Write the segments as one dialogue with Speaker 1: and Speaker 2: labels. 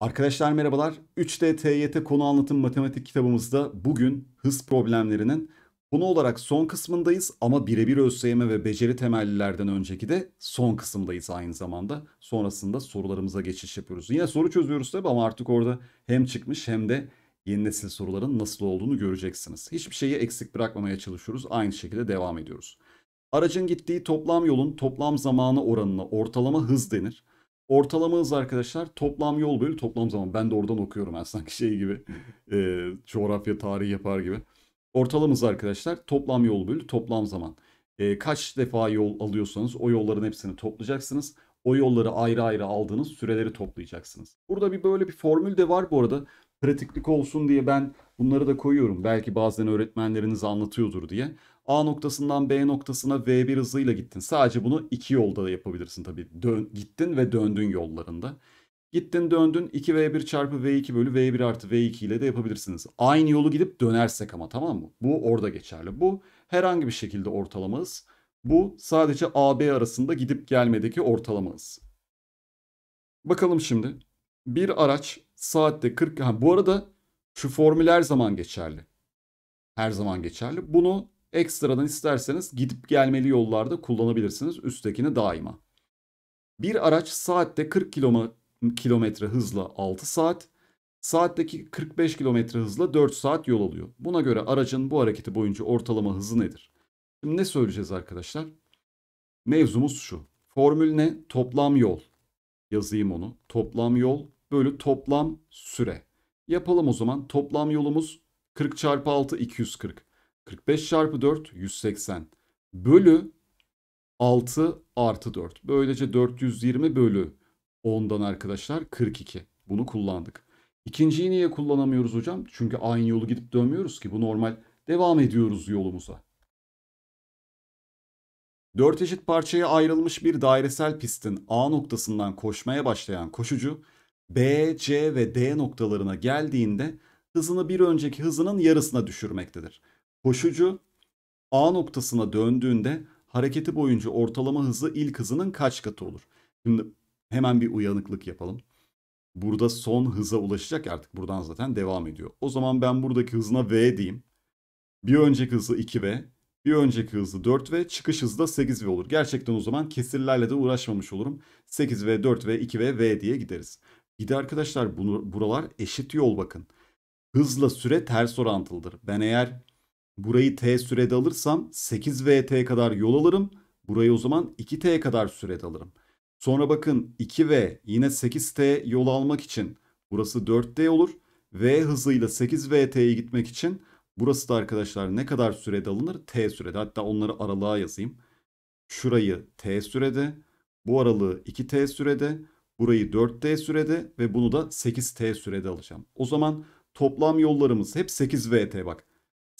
Speaker 1: Arkadaşlar merhabalar. 3D TYT konu anlatım matematik kitabımızda bugün hız problemlerinin konu olarak son kısmındayız ama birebir ÖSYM ve beceri temellilerden önceki de son kısımdayız aynı zamanda. Sonrasında sorularımıza geçiş yapıyoruz. Yine soru çözüyoruz tabi ama artık orada hem çıkmış hem de yeni nesil soruların nasıl olduğunu göreceksiniz. Hiçbir şeyi eksik bırakmamaya çalışıyoruz. Aynı şekilde devam ediyoruz. Aracın gittiği toplam yolun toplam zamanı oranına ortalama hız denir. Ortalamanız arkadaşlar toplam yol bölü toplam zaman. Ben de oradan okuyorum ben sanki şey gibi e, coğrafya tarihi yapar gibi. Ortalamanız arkadaşlar toplam yol bölü toplam zaman. E, kaç defa yol alıyorsanız o yolların hepsini toplayacaksınız. O yolları ayrı ayrı aldığınız süreleri toplayacaksınız. Burada bir böyle bir formül de var bu arada. Pratiklik olsun diye ben bunları da koyuyorum. Belki bazen öğretmenleriniz anlatıyordur diye. A noktasından B noktasına V1 hızıyla gittin. Sadece bunu iki yolda da yapabilirsin tabii. Dön, gittin ve döndün yollarında. Gittin döndün 2V1 çarpı V2 bölü V1 artı V2 ile de yapabilirsiniz. Aynı yolu gidip dönersek ama tamam mı? Bu orada geçerli. Bu herhangi bir şekilde ortalamanız. Bu sadece AB arasında gidip gelmedeki ortalamanız. Bakalım şimdi. Bir araç saatte 40... Ha, bu arada şu formül her zaman geçerli. Her zaman geçerli. Bunu Ekstradan isterseniz gidip gelmeli yollarda kullanabilirsiniz üsttekini daima. Bir araç saatte 40 kilometre hızla 6 saat, saatteki 45 kilometre hızla 4 saat yol alıyor. Buna göre aracın bu hareketi boyunca ortalama hızı nedir? Şimdi ne söyleyeceğiz arkadaşlar? Mevzumuz şu. Formül ne? Toplam yol. Yazayım onu. Toplam yol bölü toplam süre. Yapalım o zaman. Toplam yolumuz 40 çarpı 6 240. 45 çarpı 4 180 bölü 6 artı 4. Böylece 420 bölü 10'dan arkadaşlar 42. Bunu kullandık. İkinciyi niye kullanamıyoruz hocam? Çünkü aynı yolu gidip dönmüyoruz ki. Bu normal. Devam ediyoruz yolumuza. 4 eşit parçaya ayrılmış bir dairesel pistin A noktasından koşmaya başlayan koşucu B, C ve D noktalarına geldiğinde hızını bir önceki hızının yarısına düşürmektedir. Koşucu A noktasına döndüğünde hareketi boyunca ortalama hızı ilk hızının kaç katı olur? Şimdi hemen bir uyanıklık yapalım. Burada son hıza ulaşacak artık buradan zaten devam ediyor. O zaman ben buradaki hızına V diyeyim. Bir önceki hızı 2V, bir önceki hızı 4V, çıkış hızı da 8V olur. Gerçekten o zaman kesirlerle de uğraşmamış olurum. 8V, 4V, 2V, V diye gideriz. Bir de arkadaşlar bunu, buralar eşit yol bakın. Hızla süre ters orantılıdır. Ben eğer Burayı t sürede alırsam 8 vt kadar yol alırım. Burayı o zaman 2t kadar sürede alırım. Sonra bakın 2v yine 8t yol almak için burası 4t olur. v hızıyla 8vt'ye gitmek için burası da arkadaşlar ne kadar sürede alınır? t sürede. Hatta onları aralığa yazayım. Şurayı t sürede, bu aralığı 2t sürede, burayı 4t sürede ve bunu da 8t sürede alacağım. O zaman toplam yollarımız hep 8vt bak.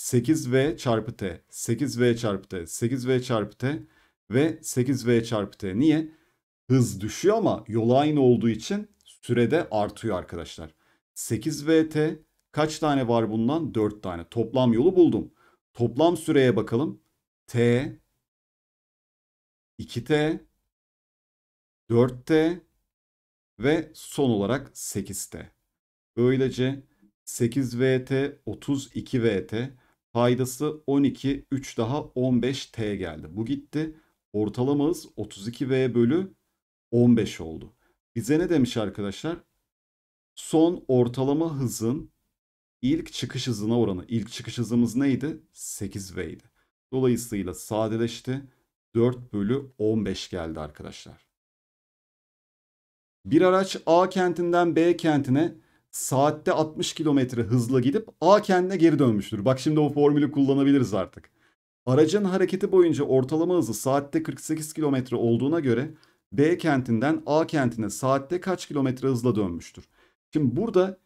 Speaker 1: 8v çarpı t, 8v çarpı t, 8v çarpı t ve 8v çarpı t. Niye? Hız düşüyor ama yol aynı olduğu için sürede artıyor arkadaşlar. 8vt kaç tane var bundan? 4 tane. Toplam yolu buldum. Toplam süreye bakalım. t, 2t, 4t ve son olarak 8t. Böylece 8vt, 32vt Paydası 12, 3 daha 15T geldi. Bu gitti. Ortalamamız 32V bölü 15 oldu. Bize ne demiş arkadaşlar? Son ortalama hızın ilk çıkış hızına oranı. İlk çıkış hızımız neydi? 8 v idi. Dolayısıyla sadeleşti. 4 bölü 15 geldi arkadaşlar. Bir araç A kentinden B kentine saatte 60 kilometre hızla gidip A kendine geri dönmüştür. Bak şimdi o formülü kullanabiliriz artık. Aracın hareketi boyunca ortalama hızı saatte 48 kilometre olduğuna göre B kentinden A kentine saatte kaç kilometre hızla dönmüştür? Şimdi burada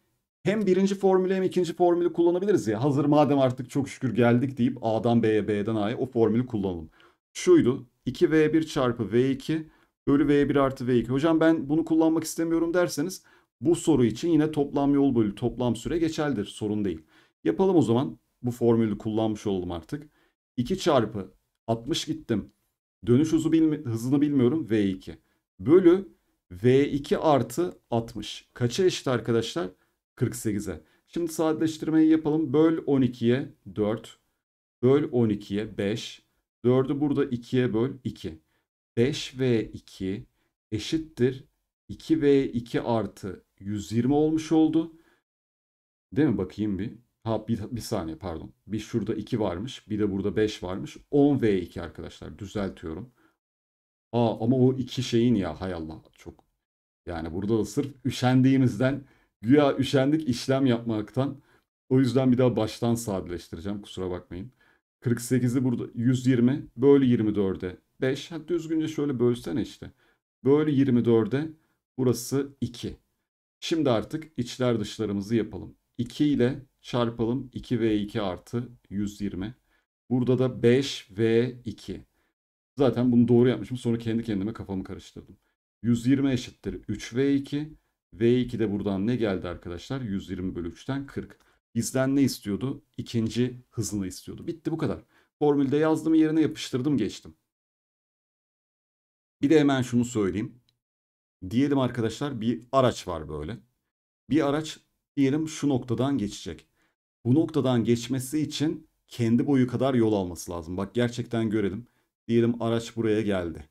Speaker 1: hem birinci formülü hem ikinci formülü kullanabiliriz ya. Hazır madem artık çok şükür geldik deyip A'dan B'ye B'den A'ya o formülü kullanalım. Şuydu 2V1 çarpı V2 bölü V1 artı V2. Hocam ben bunu kullanmak istemiyorum derseniz bu soru için yine toplam yol bölü toplam süre geçerlidir. Sorun değil. Yapalım o zaman. Bu formülü kullanmış olalım artık. 2 çarpı 60 gittim. Dönüş hızı bilmi hızını bilmiyorum. V2 bölü V2 artı 60. Kaça eşit arkadaşlar? 48'e. Şimdi sadeleştirmeyi yapalım. Böl 12'ye 4. Böl 12'ye 5. 4'ü burada 2'ye böl 2. 5V2 eşittir 2V2 artı 120 olmuş oldu. Değil mi? Bakayım bir. Ha bir, bir saniye pardon. Bir şurada 2 varmış. Bir de burada 5 varmış. 10 V2 arkadaşlar. Düzeltiyorum. Aa ama o iki şeyin ya hay Allah çok. Yani burada da sırf üşendiğimizden güya üşendik işlem yapmaktan. O yüzden bir daha baştan sadeleştireceğim. Kusura bakmayın. 48'i burada 120 bölü 24'e 5. Ha, düzgünce şöyle bölsene işte. Bölü 24'e burası 2. Şimdi artık içler dışlarımızı yapalım. 2 ile çarpalım 2v2 artı 120. Burada da 5v2. Zaten bunu doğru yapmışım. Sonra kendi kendime kafamı karıştırdım. 120 eşittir 3v2. v2 de buradan ne geldi arkadaşlar? 120 bölü 3'ten 40. Bizden ne istiyordu? İkinci hızını istiyordu. Bitti bu kadar. Formülde yazdım yerine yapıştırdım geçtim. Bir de hemen şunu söyleyeyim. Diyelim arkadaşlar bir araç var böyle. Bir araç diyelim şu noktadan geçecek. Bu noktadan geçmesi için kendi boyu kadar yol alması lazım. Bak gerçekten görelim. Diyelim araç buraya geldi.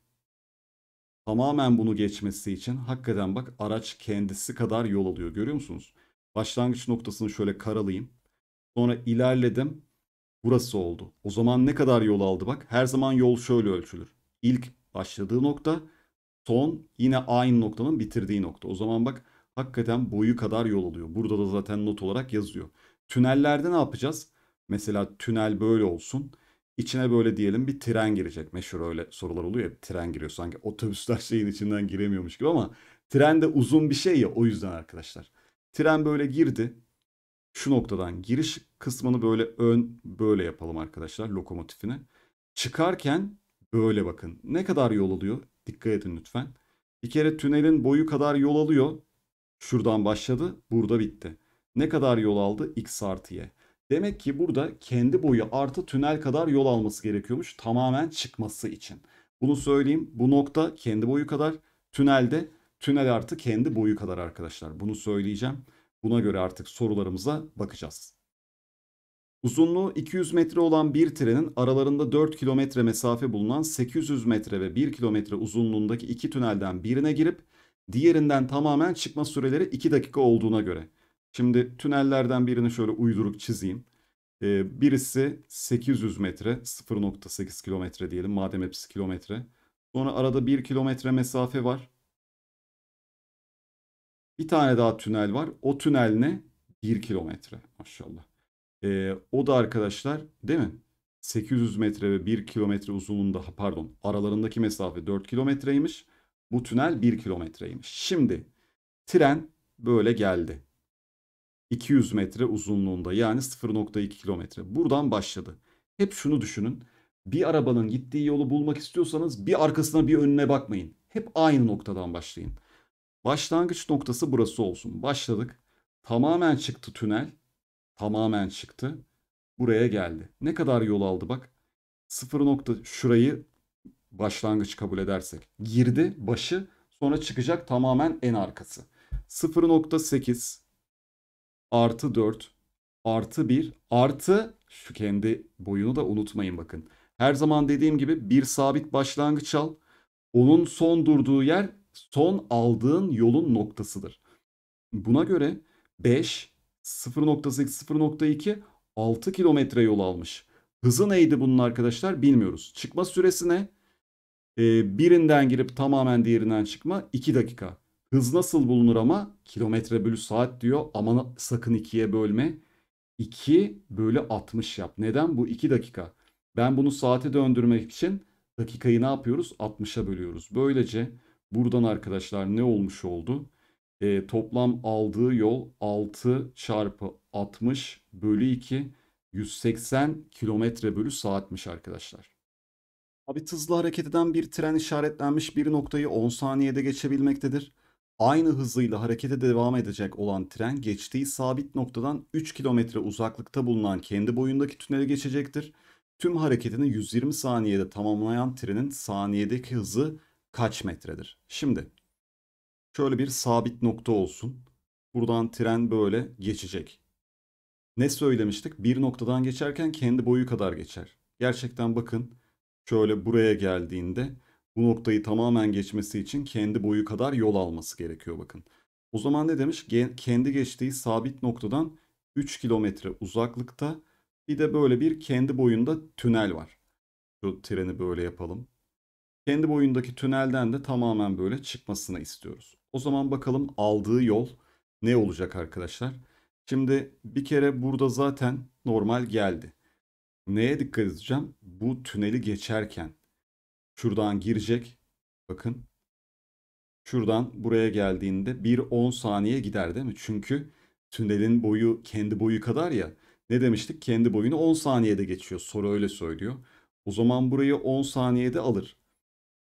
Speaker 1: Tamamen bunu geçmesi için hakikaten bak araç kendisi kadar yol alıyor. Görüyor musunuz? Başlangıç noktasını şöyle karalayayım. Sonra ilerledim. Burası oldu. O zaman ne kadar yol aldı bak. Her zaman yol şöyle ölçülür. İlk başladığı nokta Son yine aynı noktanın bitirdiği nokta. O zaman bak hakikaten boyu kadar yol alıyor. Burada da zaten not olarak yazıyor. Tünellerde ne yapacağız? Mesela tünel böyle olsun. İçine böyle diyelim bir tren girecek. Meşhur öyle sorular oluyor ya tren giriyor sanki otobüsler şeyin içinden giremiyormuş gibi ama tren de uzun bir şey ya o yüzden arkadaşlar. Tren böyle girdi. Şu noktadan giriş kısmını böyle ön böyle yapalım arkadaşlar lokomotifini. Çıkarken böyle bakın ne kadar yol alıyor? Dikkat edin lütfen. Bir kere tünelin boyu kadar yol alıyor. Şuradan başladı, burada bitti. Ne kadar yol aldı? X artı Y. Demek ki burada kendi boyu artı tünel kadar yol alması gerekiyormuş tamamen çıkması için. Bunu söyleyeyim. Bu nokta kendi boyu kadar. Tünelde tünel artı kendi boyu kadar arkadaşlar. Bunu söyleyeceğim. Buna göre artık sorularımıza bakacağız. Uzunluğu 200 metre olan bir trenin aralarında 4 kilometre mesafe bulunan 800 metre ve 1 kilometre uzunluğundaki iki tünelden birine girip diğerinden tamamen çıkma süreleri 2 dakika olduğuna göre. Şimdi tünellerden birini şöyle uydurup çizeyim. Ee, birisi 800 metre 0.8 kilometre diyelim madem hepsi kilometre. Sonra arada 1 kilometre mesafe var. Bir tane daha tünel var. O tünel ne? 1 kilometre maşallah. E, o da arkadaşlar değil mi? 800 metre ve 1 kilometre uzunluğunda pardon aralarındaki mesafe 4 kilometreymiş. Bu tünel 1 kilometreymiş. Şimdi tren böyle geldi. 200 metre uzunluğunda yani 0.2 kilometre. Buradan başladı. Hep şunu düşünün. Bir arabanın gittiği yolu bulmak istiyorsanız bir arkasına bir önüne bakmayın. Hep aynı noktadan başlayın. Başlangıç noktası burası olsun. Başladık. Tamamen çıktı tünel tamamen çıktı. Buraya geldi. Ne kadar yol aldı bak. 0 nokta şurayı başlangıç kabul edersek. Girdi başı sonra çıkacak tamamen en arkası. 0.8 artı 4 artı 1 artı şu kendi boyunu da unutmayın bakın. Her zaman dediğim gibi bir sabit başlangıç al. Onun son durduğu yer son aldığın yolun noktasıdır. Buna göre 5 0.8 0.2 6 kilometre yol almış. Hızı neydi bunun arkadaşlar bilmiyoruz. Çıkma süresi ne? Ee, birinden girip tamamen diğerinden çıkma 2 dakika. Hız nasıl bulunur ama? Kilometre bölü saat diyor. Aman sakın ikiye bölme. 2 bölü 60 yap. Neden? Bu 2 dakika. Ben bunu saate döndürmek için dakikayı ne yapıyoruz? 60'a bölüyoruz. Böylece buradan arkadaşlar ne olmuş oldu? e, toplam aldığı yol 6 çarpı 60 bölü 2 180 kilometre bölü saatmiş arkadaşlar. Abi hızlı hareket eden bir tren işaretlenmiş bir noktayı 10 saniyede geçebilmektedir. Aynı hızıyla harekete devam edecek olan tren geçtiği sabit noktadan 3 kilometre uzaklıkta bulunan kendi boyundaki tünele geçecektir. Tüm hareketini 120 saniyede tamamlayan trenin saniyedeki hızı kaç metredir? Şimdi şöyle bir sabit nokta olsun. Buradan tren böyle geçecek. Ne söylemiştik? Bir noktadan geçerken kendi boyu kadar geçer. Gerçekten bakın şöyle buraya geldiğinde bu noktayı tamamen geçmesi için kendi boyu kadar yol alması gerekiyor bakın. O zaman ne demiş? kendi geçtiği sabit noktadan 3 kilometre uzaklıkta bir de böyle bir kendi boyunda tünel var. Şu treni böyle yapalım. Kendi boyundaki tünelden de tamamen böyle çıkmasını istiyoruz. O zaman bakalım aldığı yol ne olacak arkadaşlar? Şimdi bir kere burada zaten normal geldi. Neye dikkat edeceğim? Bu tüneli geçerken şuradan girecek. Bakın. Şuradan buraya geldiğinde bir 10 saniye gider değil mi? Çünkü tünelin boyu kendi boyu kadar ya. Ne demiştik? Kendi boyunu 10 saniyede geçiyor. Soru öyle söylüyor. O zaman burayı 10 saniyede alır.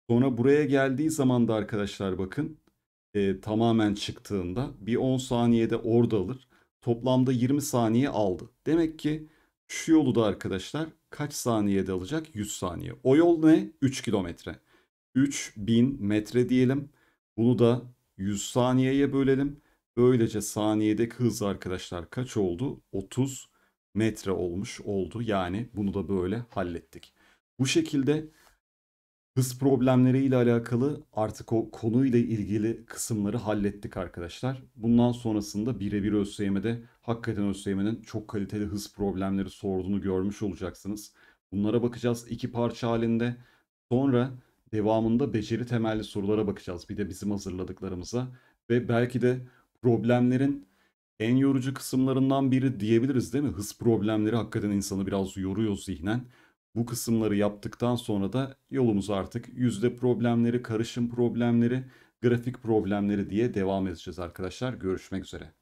Speaker 1: Sonra buraya geldiği zaman da arkadaşlar bakın e, tamamen çıktığında bir 10 saniyede orada alır. Toplamda 20 saniye aldı. Demek ki şu yolu da arkadaşlar kaç saniyede alacak? 100 saniye. O yol ne? 3 kilometre. 3000 metre diyelim. Bunu da 100 saniyeye bölelim. Böylece saniyedeki hız arkadaşlar kaç oldu? 30 metre olmuş oldu. Yani bunu da böyle hallettik. Bu şekilde hız problemleriyle alakalı artık o konuyla ilgili kısımları hallettik arkadaşlar. Bundan sonrasında birebir ÖSYM'de hakikaten ÖSYM'nin çok kaliteli hız problemleri sorduğunu görmüş olacaksınız. Bunlara bakacağız iki parça halinde. Sonra devamında beceri temelli sorulara bakacağız. Bir de bizim hazırladıklarımıza ve belki de problemlerin en yorucu kısımlarından biri diyebiliriz değil mi? Hız problemleri hakikaten insanı biraz yoruyor zihnen. Bu kısımları yaptıktan sonra da yolumuz artık yüzde problemleri, karışım problemleri, grafik problemleri diye devam edeceğiz arkadaşlar. Görüşmek üzere.